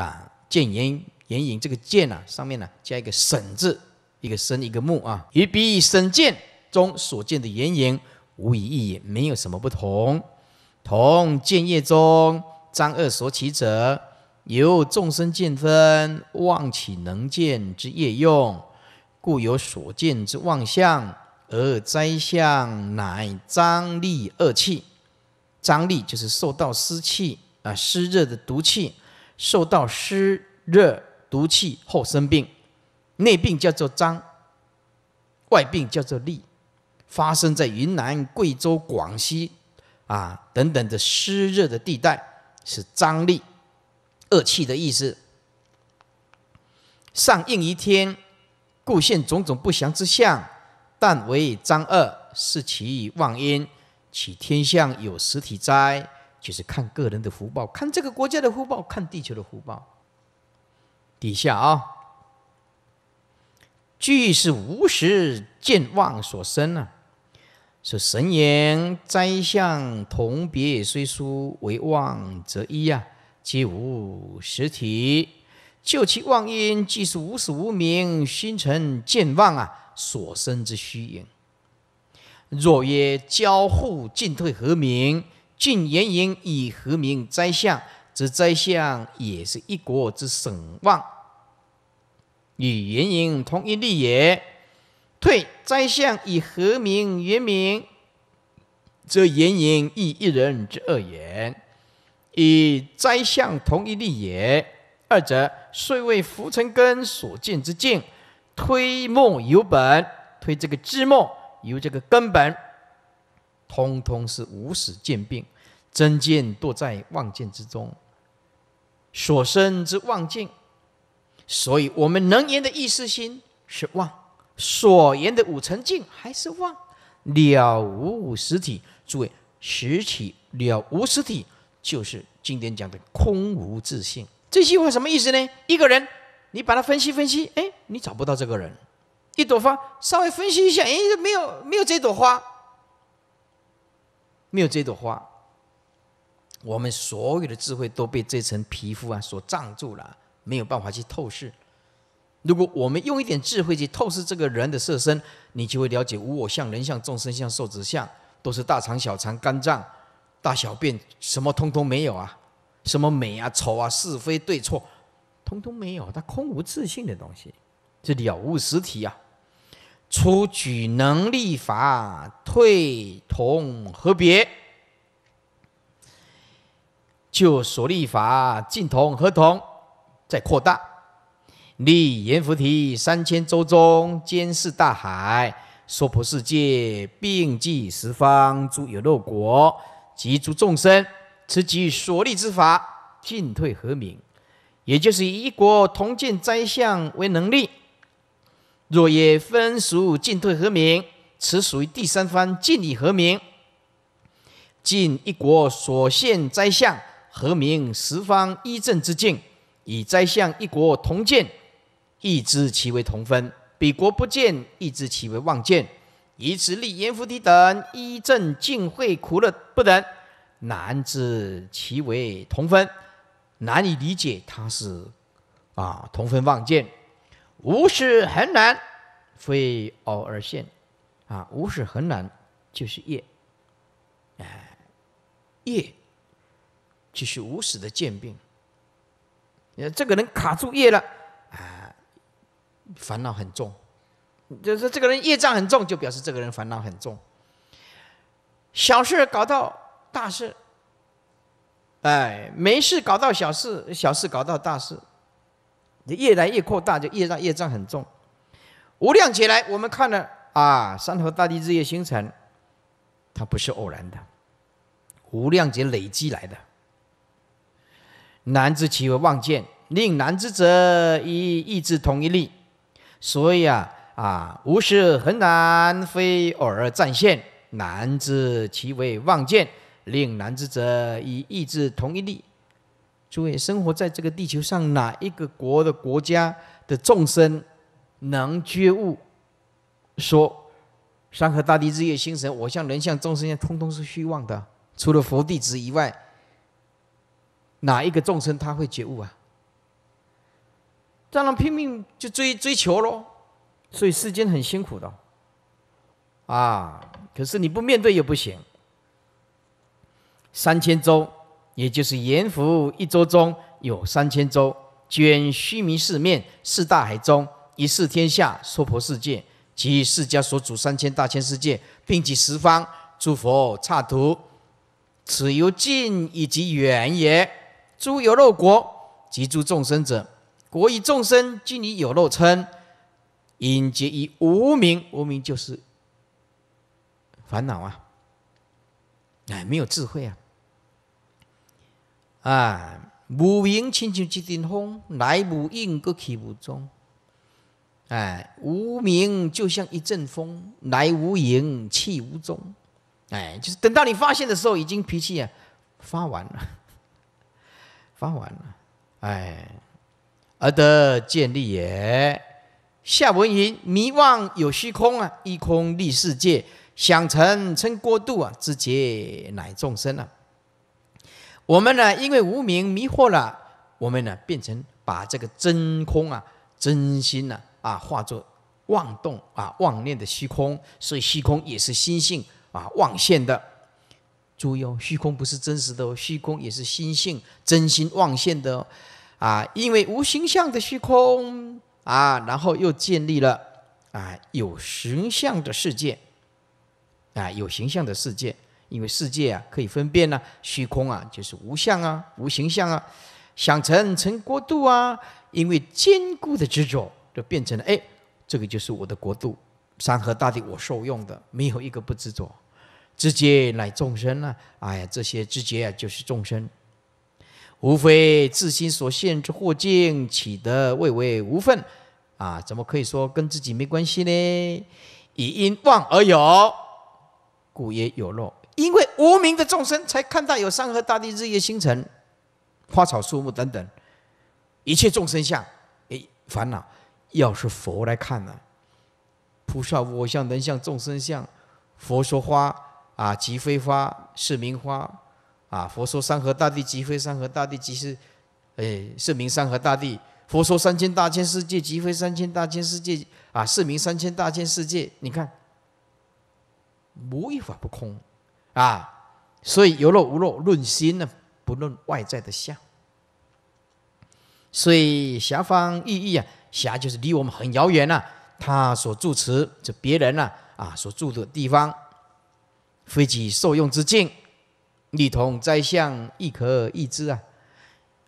啊，见眼眼影这个见呐，上面呢加一个省字，一个生一个木啊。与彼省见中所见的眼影无异也，没有什么不同。同见业中张二所起者，由众生见分妄起能见之业用，故有所见之妄相。而灾相乃张力二气，张力就是受到湿气啊、湿热的毒气。受到湿热毒气后生病，内病叫做脏，外病叫做痢，发生在云南、贵州、广西啊等等的湿热的地带，是脏利，恶气的意思，上应于天，故现种种不祥之象。但为张恶，是其妄因，其天象有实体哉？就是看个人的福报，看这个国家的福报，看地球的福报。底下啊，俱是无识见望所生啊。说神言斋相同别虽殊为妄则一呀，皆无实体。就其妄因，即是无始无明心成见妄啊所生之虚影。若曰交互进退何明。进言言以合名斋相，则斋相也是一国之省望，与言言同一立也。退斋相以合名言名，则言言亦一人之二言，与斋相同一立也。二者虽为浮尘根所见之境，推莫有本，推这个之末由这个根本。通通是无始见病，真见堕在妄见之中，所生之妄见。所以，我们能言的意识心是妄，所言的五尘境还是妄，了无五实体。诸位，实体了无实体，就是经典讲的空无自性。这句话什么意思呢？一个人，你把它分析分析，哎，你找不到这个人；一朵花，稍微分析一下，哎，没有，没有这朵花。没有这朵花，我们所有的智慧都被这层皮肤啊所障住了，没有办法去透视。如果我们用一点智慧去透视这个人的色身，你就会了解无我相、人相、众生相、寿者相，都是大肠、小肠、肝脏、大小便，什么通通没有啊！什么美啊、丑啊、是非对错，通通没有，它空无自信的东西，这了悟实体啊！出举能力法。会同和别？就所立法进同和同？再扩大，立阎浮提三千周中，监视大海，娑婆世界，并济十方诸有漏国及诸众生。持其所立之法进退和明？也就是一国同见灾相为能力。若也分属进退和明？此属于第三方尽以和名？尽一国所现灾相和名？十方一正之境，以灾相一国同见，亦知其为同分；彼国不见，亦知其为妄见。以此立阎浮地等一正尽会苦乐不等，难知其为同分，难以理解它是啊同分妄见。吾是恒难，非偶而现。啊，无始恒难就是业，哎，业就是无始的渐病。你看，这个人卡住业了，啊，烦恼很重，就是这个人业障很重，就表示这个人烦恼很重。小事搞到大事，哎，没事搞到小事，小事搞到大事，你越来越扩大，就业障业障很重。无量劫来，我们看了。啊，山河大地、日月星辰，它不是偶然的，无量劫累积来的。难知其为妄见，令难知者以意志同一力。所以啊啊，无事很难非偶尔战现，难知其为妄见，令难知者以意志同一力。诸位，生活在这个地球上，哪一个国的国家的众生能觉悟？说：山河大地、日月星辰，我相、人相、众生相，通通是虚妄的。除了佛弟子以外，哪一个众生他会觉悟啊？让人拼命就追追求喽，所以世间很辛苦的。啊，可是你不面对也不行。三千周，也就是阎浮一周中有三千周，卷须弥四面四大海中，一视天下娑婆世界。及释迦所主三千大千世界，并及十方诸佛刹土，此由近以及远也。诸有漏国及诸众生者，国以众生，今以有肉称，因皆以无名，无名就是烦恼啊！哎，没有智慧啊！啊，无名亲像一阵风，来无影，去无踪。哎，无名就像一阵风，来无影，去无踪。哎，就是等到你发现的时候，已经脾气啊发完了，发完了。哎，而得见利也。下文云：迷妄有虚空啊，一空立世界；想成称过度啊，自解乃众生啊。我们呢，因为无名迷惑了，我们呢，变成把这个真空啊、真心呐。啊，化作妄动啊，妄念的虚空，所以虚空也是心性啊妄现的。诸哦，虚空不是真实的，哦，虚空也是心性真心妄现的哦、啊。因为无形象的虚空啊，然后又建立了啊有形象的世界啊，有形象的世界，因为世界啊可以分辨呢。虚空啊就是无相啊，无形象啊，想成成国度啊，因为坚固的执着。就变成了哎，这个就是我的国度，山河大地我受用的，没有一个不执着，直接乃众生呢？哎呀，这些直接啊就是众生，无非自心所现之惑境，起得畏为无分啊？怎么可以说跟自己没关系呢？以因妄而有，故也有漏。因为无名的众生才看到有山河大地、日夜星辰、花草树木等等一切众生相，哎，烦恼。要是佛来看呢，菩萨我相、人相、众生相，佛说花啊即非花，是名花啊。佛说山河大地即非山河大地，即是哎是名山河大地。佛说三千大千世界即非三千大千世界啊，是名三千大千世界。你看，无一法不空啊，所以有漏无漏论心呢，不论外在的相。所以狭方意义啊。侠就是离我们很遥远了，他所住持这别人呢啊所住的地方，非己受用之境，力同灾相亦可易之啊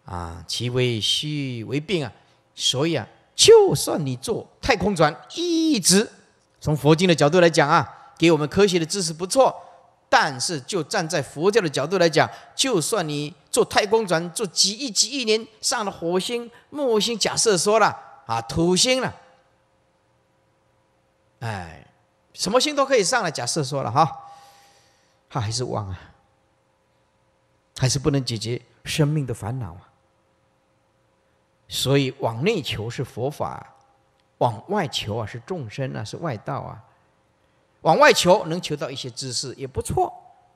啊其为虚为病啊，所以啊，就算你坐太空船一直从佛经的角度来讲啊，给我们科学的知识不错，但是就站在佛教的角度来讲，就算你坐太空船坐几亿几亿年上了火星、木星，假设说了。啊，土星了，哎，什么星都可以上了。假设说了哈，他还是忘啊，还是不能解决生命的烦恼啊。所以往内求是佛法，往外求啊是众生啊是外道啊。往外求能求到一些知识也不错，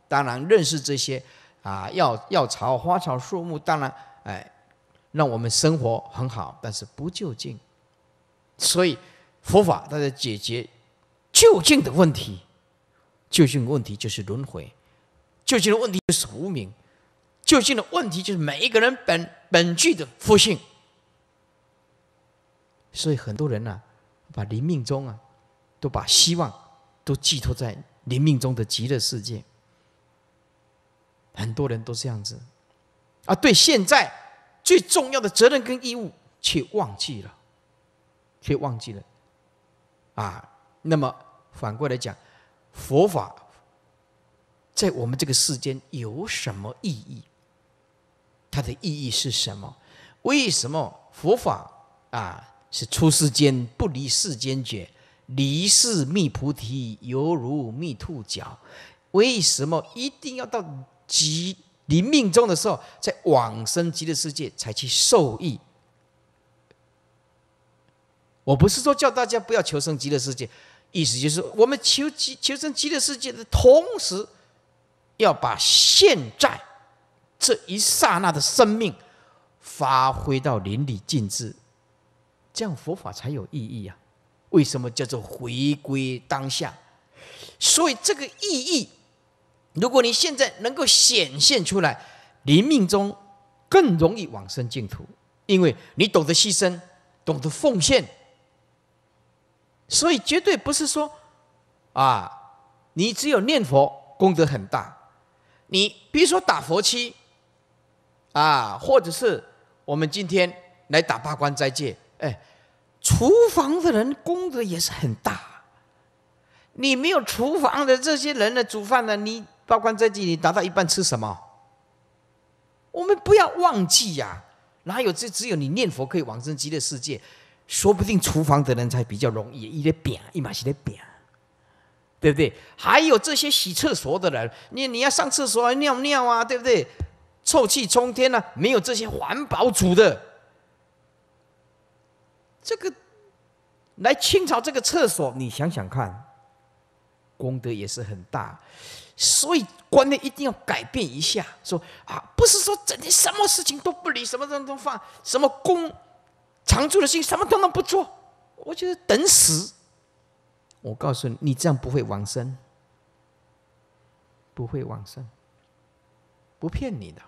当然认识这些啊要要草花草树木，当然哎。让我们生活很好，但是不就近。所以佛法它在解决就近的问题。就近的问题就是轮回，就近的问题就是无名，就近的问题就是每一个人本本具的佛性。所以很多人呢，把临命中啊，都把希望都寄托在临命中的极乐世界。很多人都这样子，啊，对现在。最重要的责任跟义务，却忘记了，却忘记了，啊！那么反过来讲，佛法在我们这个世间有什么意义？它的意义是什么？为什么佛法啊是出世间不离世间觉，离世觅菩提犹如觅兔角？为什么一定要到极？你命中的时候，在往生极乐世界才去受益。我不是说叫大家不要求生极乐世界，意思就是我们求极求生极乐世界的同时，要把现在这一刹那的生命发挥到淋漓尽致，这样佛法才有意义啊！为什么叫做回归当下？所以这个意义。如果你现在能够显现出来，临命中更容易往生净土，因为你懂得牺牲，懂得奉献，所以绝对不是说，啊，你只有念佛功德很大，你比如说打佛七，啊，或者是我们今天来打八关斋戒，哎，厨房的人功德也是很大，你没有厨房的这些人的煮饭呢，你。报关斋戒，你达到一半吃什么？我们不要忘记呀！哪有这只有你念佛可以往生极乐世界？说不定厨房的人才比较容易，一碟饼，一马些的饼，对不对？还有这些洗厕所的人，你你要上厕所尿尿啊，对不对？臭气冲天呐！没有这些环保组的，这个来清扫这个厕所，你想想看，功德也是很大。所以观念一定要改变一下，说啊，不是说整天什么事情都不理，什么什么都放，什么功，常住的心，什么都能不做，我觉得等死。我告诉你，你这样不会往生，不会往生，不骗你的。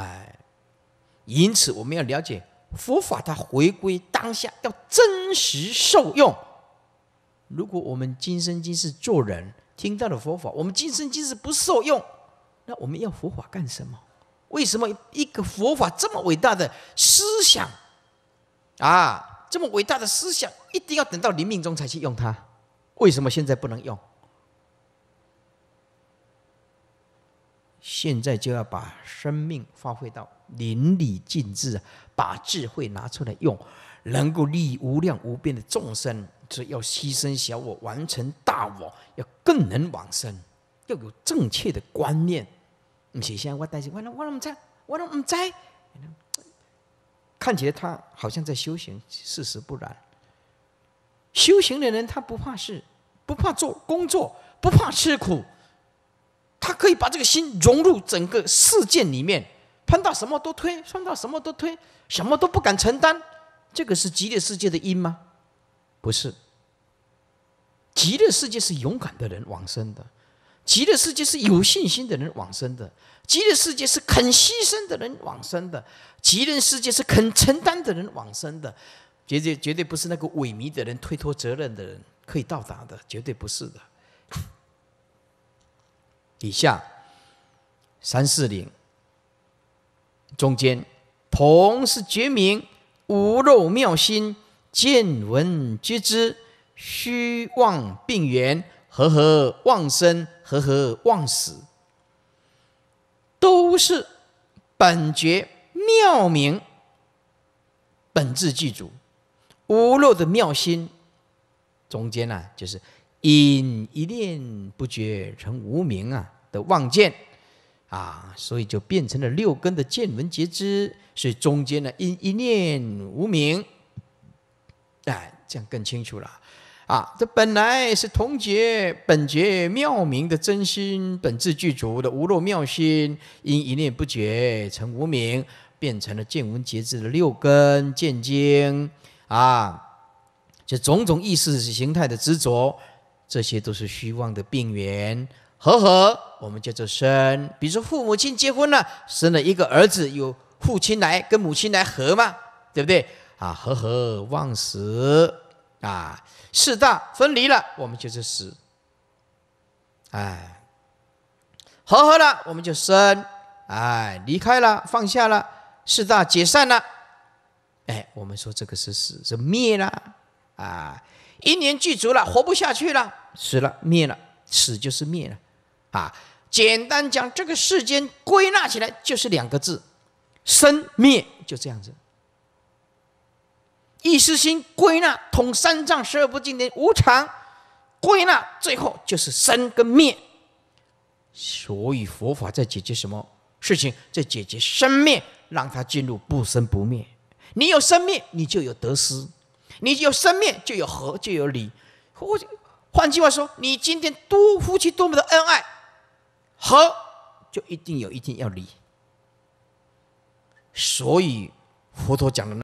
哎，因此我们要了解佛法，它回归当下，要真实受用。如果我们今生今世做人听到了佛法，我们今生今世不受用，那我们要佛法干什么？为什么一个佛法这么伟大的思想啊，这么伟大的思想，一定要等到临命中才去用它？为什么现在不能用？现在就要把生命发挥到淋漓尽致，把智慧拿出来用，能够利益无量无边的众生。是要牺牲小我，完成大我，要更能往生，要有正确的观念。你写现在我担心，我那我那么差，我那么差，看起来他好像在修行，事实不然。修行的人他不怕事，不怕做工作，不怕吃苦，他可以把这个心融入整个世界里面，碰到什么都推，碰到什么都推，什么都不敢承担。这个是极乐世界的因吗？不是。极乐世界是勇敢的人往生的，极乐世界是有信心的人往生的，极乐世界是肯牺牲的人往生的，极乐世界是肯承担的人往生的，绝对绝对不是那个萎靡的人、推脱责任的人可以到达的，绝对不是的。以下三四零中间，同是觉明无漏妙心，见闻皆知。虚妄病源，和和妄生，和和妄死，都是本觉妙明，本质具足，无漏的妙心。中间呢，就是因一念不觉成无名啊的妄见啊，所以就变成了六根的见闻觉知。所以中间呢，因一念无名，哎，这样更清楚了。啊，这本来是同觉本觉妙明的真心本质具足的无漏妙心，因一念不觉成无明，变成了见闻觉知的六根见经啊，这种种意识形态的执着，这些都是虚妄的病源。和和，我们叫做生。比如说父母亲结婚了，生了一个儿子，有父亲来跟母亲来和嘛，对不对？啊，和和忘死。啊，四大分离了，我们就是死。哎，合合了，我们就生。哎，离开了，放下了，四大解散了。哎，我们说这个是死，是灭了。啊，一年具足了，活不下去了，死了，灭了，死就是灭了。啊，简单讲，这个世间归纳起来就是两个字：生灭。就这样子。一丝心归纳统三藏十二部经典，无常归纳最后就是生跟灭。所以佛法在解决什么事情？在解决生灭，让他进入不生不灭。你有生灭，你就有得失；你有生灭，就有和，就有离。换换句话说，你今天多夫妻多么的恩爱，和就一定有一天要离。所以佛陀讲的呢。